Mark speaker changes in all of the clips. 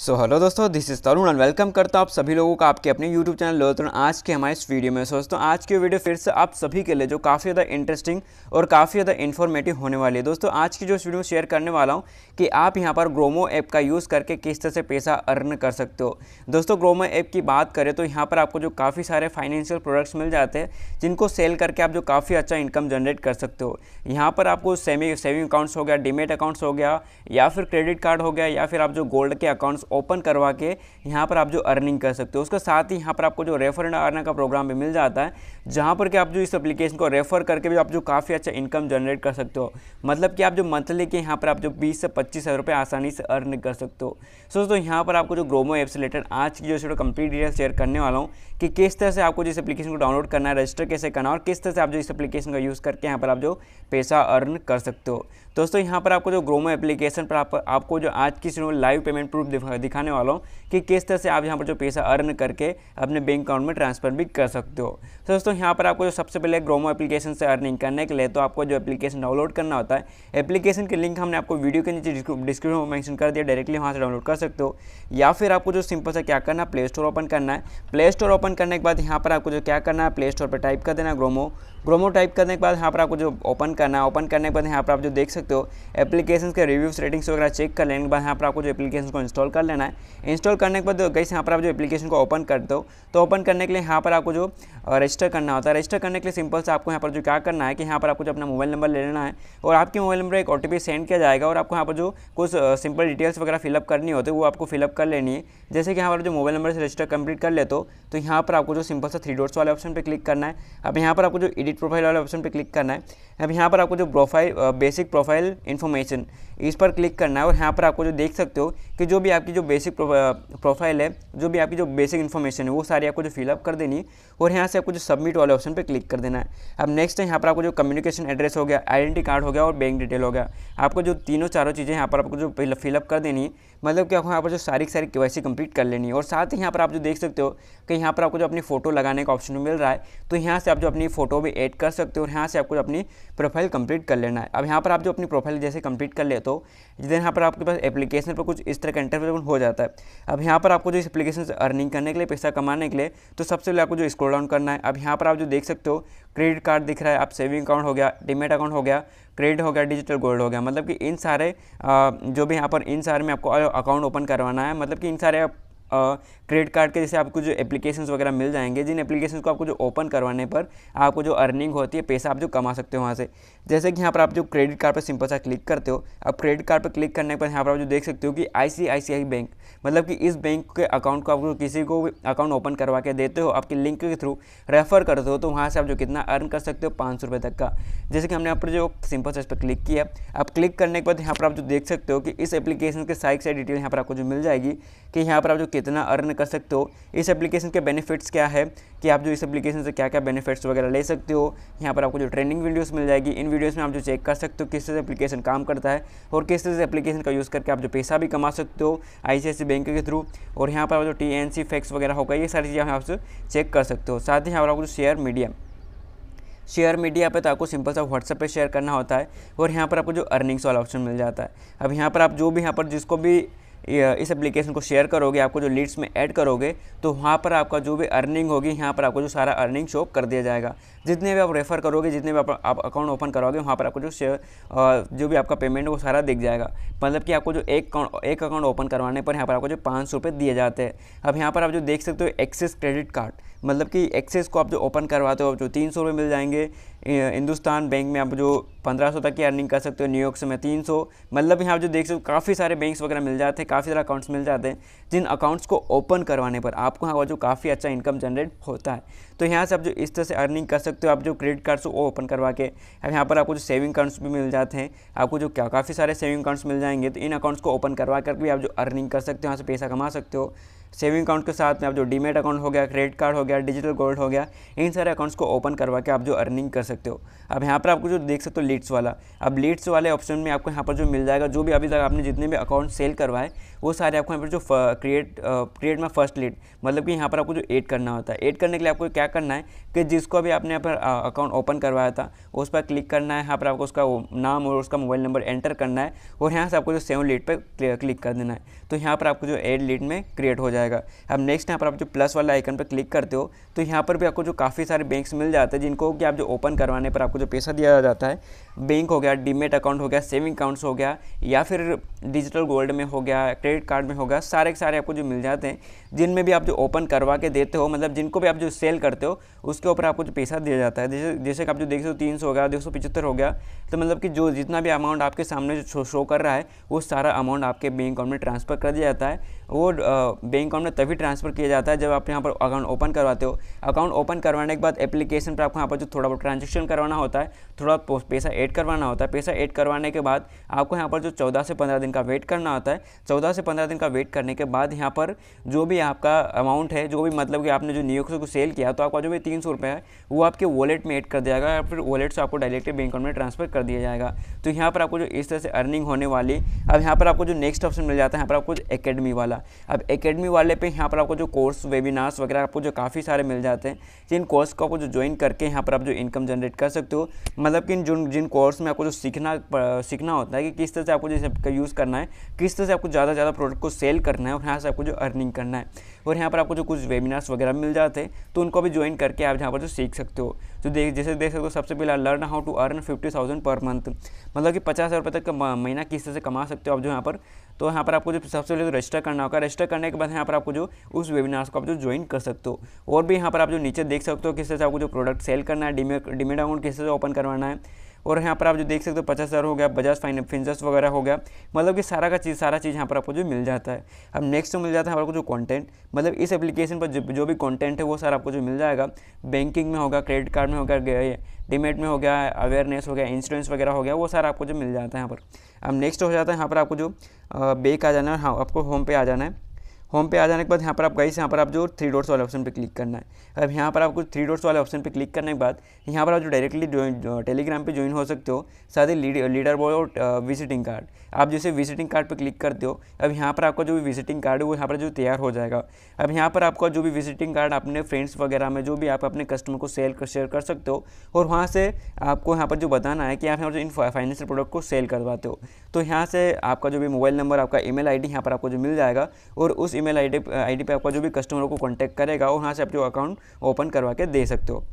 Speaker 1: सो hello दोस्तों this is Tarun and welcome करता हूँ आप सभी लोगों का आपके अपने यूट्यूब चैनल लो आज के हमारे इस वीडियो में दोस्तों आज की वीडियो फिर से आप सभी के लिए जो काफ़ी ज़्यादा इंटरेस्टिंग और काफ़ी ज़्यादा इन्फॉर्मेटिव होने वाली है दोस्तों आज की जो इस वीडियो शेयर करने वाला हूँ कि आप यहाँ पर ग्रोमो ऐप का यूज़ करके किस तरह से पैसा अर्न कर सकते हो दोस्तों ग्रोमो ऐप की बात करें तो यहाँ पर आपको जो काफ़ी सारे फाइनेंशियल प्रोडक्ट्स मिल जाते हैं जिनको सेल करके आप जो काफ़ी अच्छा इनकम जनरेट कर सकते हो यहाँ पर आपको सेविंग अकाउंट्स हो गया डिमेट अकाउंट्स हो गया या फिर क्रेडिट कार्ड हो गया या फिर आप जो गोल्ड के अकाउंट्स ओपन करवा के यहाँ पर आप जो अर्निंग कर सकते हो उसके साथ ही यहाँ पर आपको जो रेफर एंड अर्निंग का प्रोग्राम भी मिल जाता है जहाँ पर कि आप जो इस एप्लीकेशन को रेफर करके भी आप जो काफ़ी अच्छा इनकम जनरेट कर सकते हो मतलब कि आप जो मंथली के यहाँ पर आप जो बीस से पच्चीस हज़ार रुपये आसानी से अर्न कर सकते हो सो दोस्तों यहाँ पर आपको जो ग्रोमो ऐप से रिलेटेड आज की जो थोड़ा कंप्लीट डिटेल शेयर करने वाला हूँ कि किस तरह से आपको जिस एप्लीकेशन को डाउनलोड करना है रजिस्टर कैसे करना और किस तरह से आप जो इस एप्लीकेशन का यूज़ करके यहाँ पर आप जो पैसा अर्न कर सकते हो दोस्तों यहाँ पर आपको जो ग्रोमो एप्लीकेशन पर आप, आपको जो आज की सीनो लाइव पेमेंट प्रूफ दिखा, दिखाने वाला हूँ कि किस तरह से आप यहाँ पर जो पैसा अर्न करके अपने बैंक अकाउंट में ट्रांसफर भी कर सकते हो तो दोस्तों यहाँ पर आपको जो सबसे पहले ग्रोमो एप्लीकेशन से अर्निंग करने के लिए तो आपको जो एप्लीकेशन डाउनलोड करना होता है एप्लीकेशन के लिंक हमने आपको वीडियो के नीचे डिस्क्रिप्शन में मैंशन कर दिया डायरेक्टली वहाँ से डाउनलोड कर सकते हो या फिर आपको जो सिंपल से क्या करना है प्ले स्टोर ओपन करना है प्ले स्टोर ओपन करने के बाद यहाँ पर आपको जो क्या करना है प्ले स्टोर पर टाइप कर देना ग्रोमो ग्रोमो टाइप करने के बाद यहाँ पर आपको जो ओपन करना है ओपन करने के बाद यहाँ पर आप जो देख सकते सकते हो एप्लीकेशन के रिव्यूज रेटिंग्स वगैरह चेक कर लेने के बाद यहाँ पर आपको जो एप्लीकेशन को इंस्टॉल कर लेना है इंस्टॉल करने के बाद कैसे यहाँ पर आप जो एप्लीकेशन को ओपन करते हो तो ओपन करने के लिए यहाँ पर आपको जो रजिस्टर करना होता है रजिस्टर करने के लिए सिंपल से आपको यहाँ पर जो क्या करना है कि यहाँ पर आपको जो अपना मोबाइल नंबर ले लेना है और आपके मोबाइल नंबर एक ओ सेंड किया जाएगा और आपको यहाँ पर जो कुछ सिंपल डिटेल्स वगैरह फिलअप करनी होती है वो आपको फिलअप कर लेनी है जैसे कि यहाँ पर जो मोबाइल नंबर से रजिस्टर कंप्लीट कर लेते हो तो यहाँ पर आपको जो सिंपल सा थ्री डॉट्स वाले ऑप्शन पर क्लिक करना है अब यहाँ पर आपको जो एडिट प्रोफाइल वाले ऑप्शन पर क्लिक करना है अब यहाँ पर आपको जो profile basic profile profile information इस पर क्लिक करना है और यहाँ पर आपको जो देख सकते हो कि जो भी आपकी जो बेसिक प्रोफाइल है जो भी आपकी जो बेसिक इन्फॉर्मेशन है वो सारी आपको जो फिलअप कर देनी है और यहाँ से आपको जो सबमिट वाले ऑप्शन पर क्लिक कर देना है अब नेक्स्ट है यहाँ पर आपको जो कम्युनिकेशन एड्रेस हो गया आइडेंटी कार्ड हो गया और बैंक डिटेल हो गया आपको जो तीनों चारों चीज़ें यहाँ पर आपको जो फिलअप कर देनी है मतलब कि आपको यहाँ पर जो सारी सारी के कंप्लीट कर लेनी है और साथ ही यहाँ पर आप जो देख सकते हो कि यहाँ पर आपको जो अपनी फ़ोटो लगाने का ऑप्शन मिल रहा है तो यहाँ से आप जो अपनी फ़ोटो भी एड कर सकते हो और यहाँ से आपको अपनी प्रोफाइल कंप्लीट कर लेना है अब यहाँ पर आप जो अपनी प्रोफाइल जैसे कंप्लीट कर लेते हो जिस यहाँ पर आपके पास एप्लीकेशन पर कुछ इस तरह का इंटरव्यू हो जाता है अब यहाँ पर आपको जो इस एप्लीकेशन अर्निंग करने के लिए पैसा कमाने के लिए तो सबसे पहले आपको जो स्क्रोल डाउन करना है अब यहाँ पर आप जो देख सकते हो क्रेडिट कार्ड दिख रहा है आप सेविंग अकाउंट हो गया डिमेट अकाउंट हो गया क्रेडिट हो गया डिजिटल गोल्ड हो गया मतलब कि इन सारे जो भी यहाँ पर इन सारे में आपको अकाउंट ओपन करवाना है मतलब कि इन सारे क्रेडिट कार्ड के जैसे आपको जो एप्लीकेशन वगैरह मिल जाएंगे जिन एप्लीकेशन को आपको जो ओपन करवाने पर आपको जो अर्निंग होती है पैसा आप जो कमा सकते हो वहाँ से जैसे कि यहाँ पर आप जो क्रेडिट कार्ड पर सिंपल सा क्लिक करते हो आप क्रेडिट कार्ड पर क्लिक करने पर यहाँ पर आप जो देख सकते हो कि आई बैंक मतलब कि इस बैंक के अकाउंट को आप किसी को अकाउंट ओपन करवा के देते हो आपके लिंक के थ्रू रेफ़र करते हो तो वहाँ से आप जो कितना अर्न कर सकते हो पाँच सौ तक का जैसे कि हमने यहाँ पर जो सिंपल सा इस पर क्लिक किया आप क्लिक करने के बाद यहाँ पर आप जो देख सकते हो कि इस एप्लीकेशन के साइड साइड डिटेल यहाँ पर आपको जो मिल जाएगी कि यहाँ पर आप जो कितना अर्न कर सकते हो इस एप्लीकेशन के बेनिफिट्स क्या है कि आप जो इस एप्लीकेशन से क्या क्या बेनिफिट्स वगैरह ले सकते हो यहाँ पर आपको जो ट्रेंडिंग वीडियोस मिल जाएगी इन वीडियोस में आप जो चेक कर सकते हो किस तरह से एप्लीकेशन काम करता है और किस तरह से एप्लीकेशन का यूज़ करके आप जो पैसा भी कमा सकते हो आई बैंक के थ्रू और यहाँ पर आप जो टी एन सी फैक्स वगैरह होगा ये सारी चीज़ें आप चेक कर सकते हो साथ ही यहाँ पर आपको शेयर मीडिया शेयर मीडिया पर तो आपको सिंपल सा व्हाट्सएप पे शेयर करना होता है और यहाँ पर आपको जो अर्निंग्स वाला ऑप्शन मिल जाता है अब यहाँ पर आप जो भी यहाँ पर जिसको भी इस एप्लीकेशन को शेयर करोगे आपको जो लीड्स में ऐड करोगे तो वहाँ पर आपका जो भी अर्निंग होगी यहाँ पर आपको जो सारा अर्निंग शो कर दिया जाएगा जितने भी आप रेफ़र करोगे जितने भी आप, आप अकाउंट ओपन करोगे वहाँ पर आपको जो शेयर जो भी आपका पेमेंट है वो सारा दिख जाएगा मतलब कि आपको जो एक अकाउंट एक अकाउंट ओपन करवाने पर यहाँ पर आपको जो पाँच सौ दिए जाते हैं अब यहाँ पर आप जो देख सकते हो एक्सेस क्रेडिट कार्ड मतलब कि एक्सेस को आप जो ओपन करवाते हो आप जो तीन सौ मिल जाएंगे हिंदुस्तान बैंक में आप जो 1500 तक की अर्निंग कर सकते हो न्यूयॉर्क से मैं 300 मतलब यहाँ जो देख सकते हो काफ़ी सारे बैंक्स वगैरह मिल जाते हैं काफ़ी सारे अकाउंट्स मिल जाते हैं जिन अकाउंट्स को ओपन करवाने पर आपको यहाँ जो काफ़ी अच्छा इनकम जनरेट होता है तो यहाँ से आप जो इस तरह से अर्निंग कर सकते हो आप जो क्रेडिट कार्ड्स वो ओपन करवा के अब यहाँ पर आपको जो सेविंग अकाउंट्स भी मिल जाते हैं आपको जो क्या काफ़ी सारे सेविंग अकाउंट्स मिल जाएंगे तो इन अकाउंट्स को ओपन करवा कर भी आप जो अर्निंग कर सकते हो यहाँ से पैसा कमा सकते हो सेविंग अकाउंट के साथ में आप जो डीमेट अकाउंट हो गया क्रेडिट कार्ड हो गया डिजिटल गोल्ड हो गया इन सारे अकाउंट्स को ओपन करवा के आप जो अर्निंग कर सकते हो अब यहाँ पर आपको जो देख सकते हो लीड्स वाला अब लीड्स वाले ऑप्शन में आपको यहाँ पर जो मिल जाएगा जो भी अभी तक आपने जितने भी अकाउंट सेल करवाए वो सारे आपको यहाँ पर जो क्रिएट क्रिएट में फर्स्ट लीड मतलब कि यहाँ पर आपको जो एड करना होता है एड करने के लिए आपको क्या करना है कि जिसको अभी आपने यहाँ पर अकाउंट ओपन करवाया था उस पर क्लिक करना है यहाँ पर आपको उसका नाम और उसका मोबाइल नंबर एंटर करना है और यहाँ से आपको जो सेवन लीड पर क्लिक कर देना है तो यहाँ पर आपको जो एड लीड में क्रिएट हो जाएगा अब नेक्स्ट यहाँ पर आप जो प्लस वाला आइकन पर क्लिक करते हो तो यहाँ पर भी आपको जो काफ़ी सारे बैंक्स मिल जाते हैं जिनको कि आप जो ओपन करवाने पर आपको जो पैसा दिया जाता है बैंक हो गया डीमेट अकाउंट हो गया सेविंग अकाउंट्स हो गया या फिर डिजिटल गोल्ड में हो गया क्रेडिट कार्ड में हो गया सारे के सारे आपको जो मिल जाते हैं जिनमें भी आप जो ओपन करवा के देते हो मतलब जिनको भी आप जो सेल करते हो उसके ऊपर आपको जो पैसा दिया जाता है जैसे जैसे कि आप जो देख सौ तीन सौ हो गया दो सौ हो गया तो मतलब कि जो जितना भी अमाउंट आपके सामने जो शो कर रहा है वो सारा अमाउंट आपके बैंक अकाउंट में ट्रांसफ़र कर दिया जाता है वो बैंक अकाउंट में तभी ट्रांसफ़र किया जाता है जब आप यहाँ पर अकाउंट ओपन करवाते हो अकाउंट ओपन करवाने के बाद एप्लीकेशन पर आपको यहाँ पर जो थोड़ा बहुत ट्रांजेक्शन करवाना होता है थोड़ा पैसा एड ऐड करवाना होता है पैसा ऐड करवाने के बाद आपको यहाँ पर जो चौदह से पंद्रह दिन का वेट करना होता है चौदह से पंद्रह दिन का वेट करने के बाद यहाँ पर जो भी आपका अमाउंट है जो भी मतलब कि आपने जो नियोक्स को सेल किया तो आपका जो भी तीन सौ रुपये है वो आपके वॉलेट में एड कर दिया जाएगा या फिर वॉलेट से आपको डायरेक्टली बैंक अकाउंट में ट्रांसफर कर दिया जाएगा तो यहाँ पर आपको जो इस तरह से अर्निंग होने वाली अब यहाँ पर आपको जो नेक्स्ट ऑप्शन मिल जाता है यहाँ पर आपको एकेडमी वाला अब एकेडमी वाले पर यहाँ पर आपको जो कोर्स वेबिनार्स वगैरह आपको जो काफ़ी सारे मिल जाते हैं जिन कोर्स को आपको जो ज्वाइन करके यहाँ पर आप जो इनकम जनरेट कर सकते हो मतलब कि जिन जिन कोर्स में आपको जो सीखना सीखना होता है कि किस तरह से आपको जैसे आपका यूज़ करना है किस तरह से आपको ज़्यादा ज़्यादा प्रोडक्ट को सेल करना है और यहाँ से आपको जो अर्निंग करना है और यहाँ पर आपको जो कुछ वेबिनार्स वगैरह मिल जाते हैं तो उनको भी ज्वाइन करके आप यहाँ पर जो सीख सकते हो जो तो देख जैसे देख सकते हो सबसे पहले learn how to earn fifty thousand per month मतलब कि पचास हज़ार का तक महीना किस तरह से कमा सकते हो आप जो यहाँ पर तो यहाँ पर आपको जो सबसे पहले तो रजिस्टर करना होगा रजिस्टर करने के बाद यहाँ पर आपको जो उस वेबिनार्स को आप जो ज्वाइन कर सकते हो और भी यहाँ पर आप जो नीचे देख सकते हो किस तरह से आपको जो प्रोडक्ट सेल करना है डिमेट अकाउंट किस तरह से ओपन करवाना है और यहाँ पर आप जो देख सकते हो पचास हज़ार हो गया बजाज फाइन फिंजर्स वगैरह हो गया मतलब कि सारा का चीज़ सारा चीज़ यहाँ पर आपको जो मिल जाता है अब नेक्स्ट जो मिल जाता है आपको जो कॉन्टेंट मतलब इस एप्लीकेशन पर जो, जो भी कॉन्टेंट है वो सारा आपको जो मिल जाएगा बैंकिंग में होगा क्रेडिट कार्ड में होगा डिमेट में हो गया अवेयरनेस हो गया इंश्योरेंस वगैरह हो गया वो सारा आपको जो मिल जाता है यहाँ पर अब नेक्स्ट हो जाता है यहाँ पर आपको जो बेक आ जाना है हाँ आपको होम पे आ जाना है होम पे आ जाने के बाद यहाँ पर आप गाइस यहाँ पर आप जो थ्री डॉट्स वाले ऑप्शन पे क्लिक करना है अब यहाँ पर आपको थ्री डॉट्स वाले ऑप्शन पे क्लिक करने के बाद यहाँ पर आप जो डायरेक्टली टेलीग्राम पे ज्वाइन हो सकते हो साथ ही लीडर बोर्ड और विजिटिंग कार्ड आप जैसे विजिटिंग कार्ड पर क्लिक करते हो अब यहाँ पर आपका जो भी विजिटिंग कार्ड है वो यहाँ पर जो तैयार हो जाएगा अब यहाँ पर आपका जो भी विजिटिंग कार्ड अपने फ्रेंड्स वगैरह में जो भी आप अपने कस्टमर को सेल शेयर कर सकते हो और वहाँ से आपको यहाँ पर जो बताना है कि आप यहाँ पर इन फाइनेंशियल प्रोडक्ट को सेल करवाते हो तो यहाँ से आपका जो भी मोबाइल नंबर आपका ई मेल यहाँ पर आपको जो मिल जाएगा और उस ई मेल आई पे आपका जो भी कस्टमर को कॉन्टैक्ट करेगा वो यहाँ से आप जो अकाउंट ओपन करवा के दे सकते हो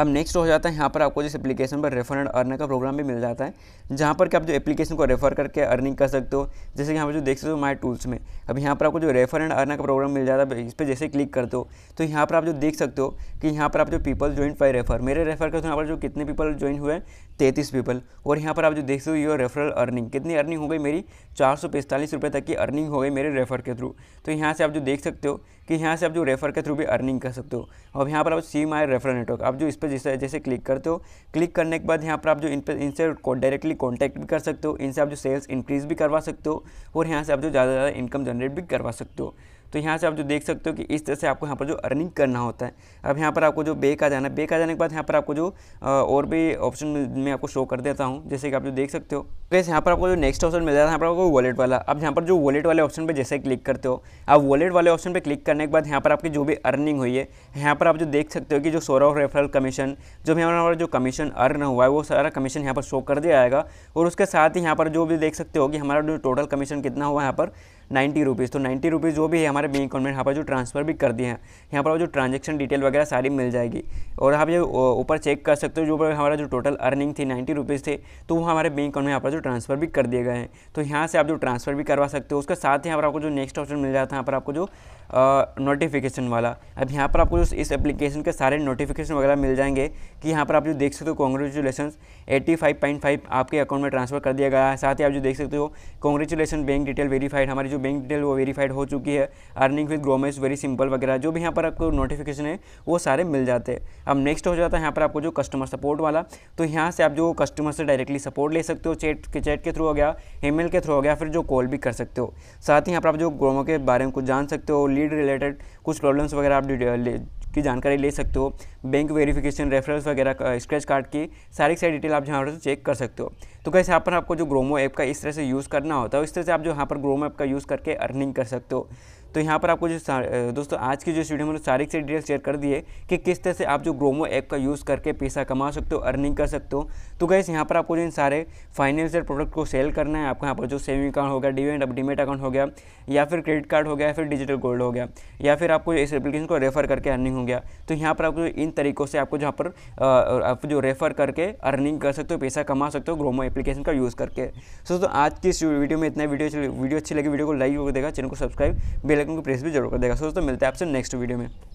Speaker 1: अब नेक्स्ट हो जाता है यहाँ पर आपको जिस एप्लीकेशन पर रेफर एंड अर्न का प्रोग्राम भी मिल जाता है जहाँ पर कि आप जो एप्लीकेशन को रेफर करके अर्निंग कर सकते हो जैसे कि यहाँ पर जो देख सकते हो माय टूल्स में अब यहाँ पर आपको जो रेफर एंड अर्न का प्रोग्राम मिल जाता है इस पर जैसे क्लिक करते हो तो यहाँ पर आप जो देख सकते हो कि यहाँ पर आप जो पीपल ज्वाइन फाई रेफर मेरे रेफर करते हो यहाँ पर जो कितने पीपल ज्वाइन हुए तैंतीस पीपल और यहाँ पर आप जो देख सकते हो योर रेफरल अर्निंग कितनी अर्निंग हो गई मेरी चार सौ पैंतालीस रुपये तक की अर्निंग हो गई मेरे रेफ़र के थ्रू तो यहाँ से आप जो देख सकते हो कि यहाँ से आप जो रेफ़र के थ्रू भी अर्निंग कर सकते हो अब यहाँ पर आप सी माई रेफरल नेटवर्क आप जो इस पर जैसे जैसे क्लिक करते हो क्लिक करने के बाद यहाँ पर आप जो इन पर इनसे डायरेक्टली कॉन्टैक्ट भी कर सकते हो इनसे आप जो सेल्स इंक्रीज़ भी करवा सकते हो और यहाँ से आप जो ज़्यादा ज़्यादा इनकम जनरेट भी करवा सकते हो तो यहाँ से आप जो देख सकते हो कि इस तरह से आपको यहाँ पर जो अर्निंग करना होता है अब यहाँ पर आपको जो बेक आ जाना है बेक आ जाने के बाद यहाँ पर आपको जो और भी ऑप्शन में आपको शो कर देता हूँ जैसे कि आप जो देख सकते हो गैस यहाँ पर आपको जो नेक्स्ट ऑप्शन मिल जाता है यहाँ पर आपको वॉलेट वाला अब यहाँ पर जो वॉलेट वाले ऑप्शन पर जैसे क्लिक करते हो आप वॉलेट वाले ऑप्शन पर क्लिक करने के बाद यहाँ पर आपकी जो भी अर्निंग हुई है यहाँ पर आप जो देख सकते हो कि जो सौरव रेफरल कमीशन जो भी पर जो कमीशन अर्न हुआ है वो सारा कमीशन यहाँ पर शो कर दिया जाएगा और उसके साथ ही यहाँ पर जो भी देख सकते हो कि हमारा जो टोटल कमीशन कितना हुआ यहाँ पर नाइन्टी रुपीज़ तो नाइन्टी रुपीज़ जो भी है हमारे बैंक अकाउंट में यहाँ पर जो ट्रांसफ़र भी कर दिए हैं यहाँ पर जो ट्रांजेक्शन डिटेल वगैरह सारी मिल जाएगी और आप जो ऊपर चेक कर सकते हो जो हमारा जो टोटल अर्निंग थी नाइन्टी रुपीज़ थे तो वो हमारे बैंक अकाउंट में यहाँ पर जो ट्रांसफ़र भी कर दिए गए हैं तो यहाँ से आप जो ट्रांसफ़र भी करवा सकते हो उसके साथ ही यहाँ पर आपको जो नेक्स्ट ऑप्शन मिल जाता है यहाँ पर आपको जो नोटिफिकेशन वाला अब यहाँ पर आपको इस एप्लीकेशन के सारे नोटिफिकेशन वगैरह मिल जाएंगे कि यहाँ पर आप जो देख सकते हो congratulation eighty five point five आपके अकाउंट में ट्रांसफर कर दिया गया है साथ ही आप जो देख सकते हो कॉन्ग्रेचुलेसन बैंक डिटेल वेरीफाइड हमारी जो बैंक डिटेल वो वेरीफाइड हो चुकी है अर्निंग विद ग्रोमेस वेरी सिंपल वगैरह जो भी यहाँ पर आपको नोटिफिकेशन है वो सारे मिल जाते हैं अब नेक्स्ट हो जाता है यहाँ पर आपको जो कस्टमर सपोर्ट वाला तो यहाँ से आप जो कस्टमर से डायरेक्टली सपोर्ट ले सकते हो चैट के चैट के थ्रू हो गया ई के थ्रू हो गया फिर जो कॉल भी कर सकते हो साथ ही यहाँ पर आप जो ग्रोमो के बारे में कुछ जान सकते हो लीड रिलेटेड कुछ प्रॉब्लम्स वगैरह आप की जानकारी ले सकते हो बैंक वेरिफिकेशन रेफरेंस वगैरह स्क्रैच कार्ड की सारी सारी डिटेल आप जहाँ पर चेक कर सकते हो तो कैसे यहाँ पर आपको जो ग्रोमो ऐप का इस तरह से यूज़ करना होता है इस तरह से आप जो यहाँ पर ग्रोमो ऐप का यूज़ करके अर्निंग कर सकते हो तो यहाँ पर आपको जो दोस्तों आज की जो वीडियो में सारी से डिटेल शेयर कर दिए कि किस तरह से आप जो ग्रोमो ऐप का यूज़ करके पैसा कमा सकते हो अर्निंग कर सकते हो तो गैस यहाँ पर आपको जो इन सारे फाइनेंशियल प्रोडक्ट को सेल करना है आपको यहाँ पर जो सेविंग अकाउंट हो गया डिवेंट डीमेट अकाउंट हो गया या फिर क्रेडिट कार्ड हो गया या फिर डिजिटल गोल्ड हो गया या फिर आपको इस एप्लीकेशन को रेफर करके अर्निंग हो गया तो यहाँ पर आपको इन तरीक़ों से आपको जहाँ पर आप जो रेफ़र करके अर्निंग कर सकते हो पैसा कमा सकते हो ग्रोमो एप्लीकेशन का यूज़ करके सो तो आज की इस वीडियो में इतना वीडियो वीडियो अच्छी लगी वीडियो को लाइक हो देगा चैनल को सब्सक्राइब बिल बेलाइकन को प्रेस भी जरूर कर देगा सो दोस्तों मिलते हैं आपसे नेक्स्ट वीडियो में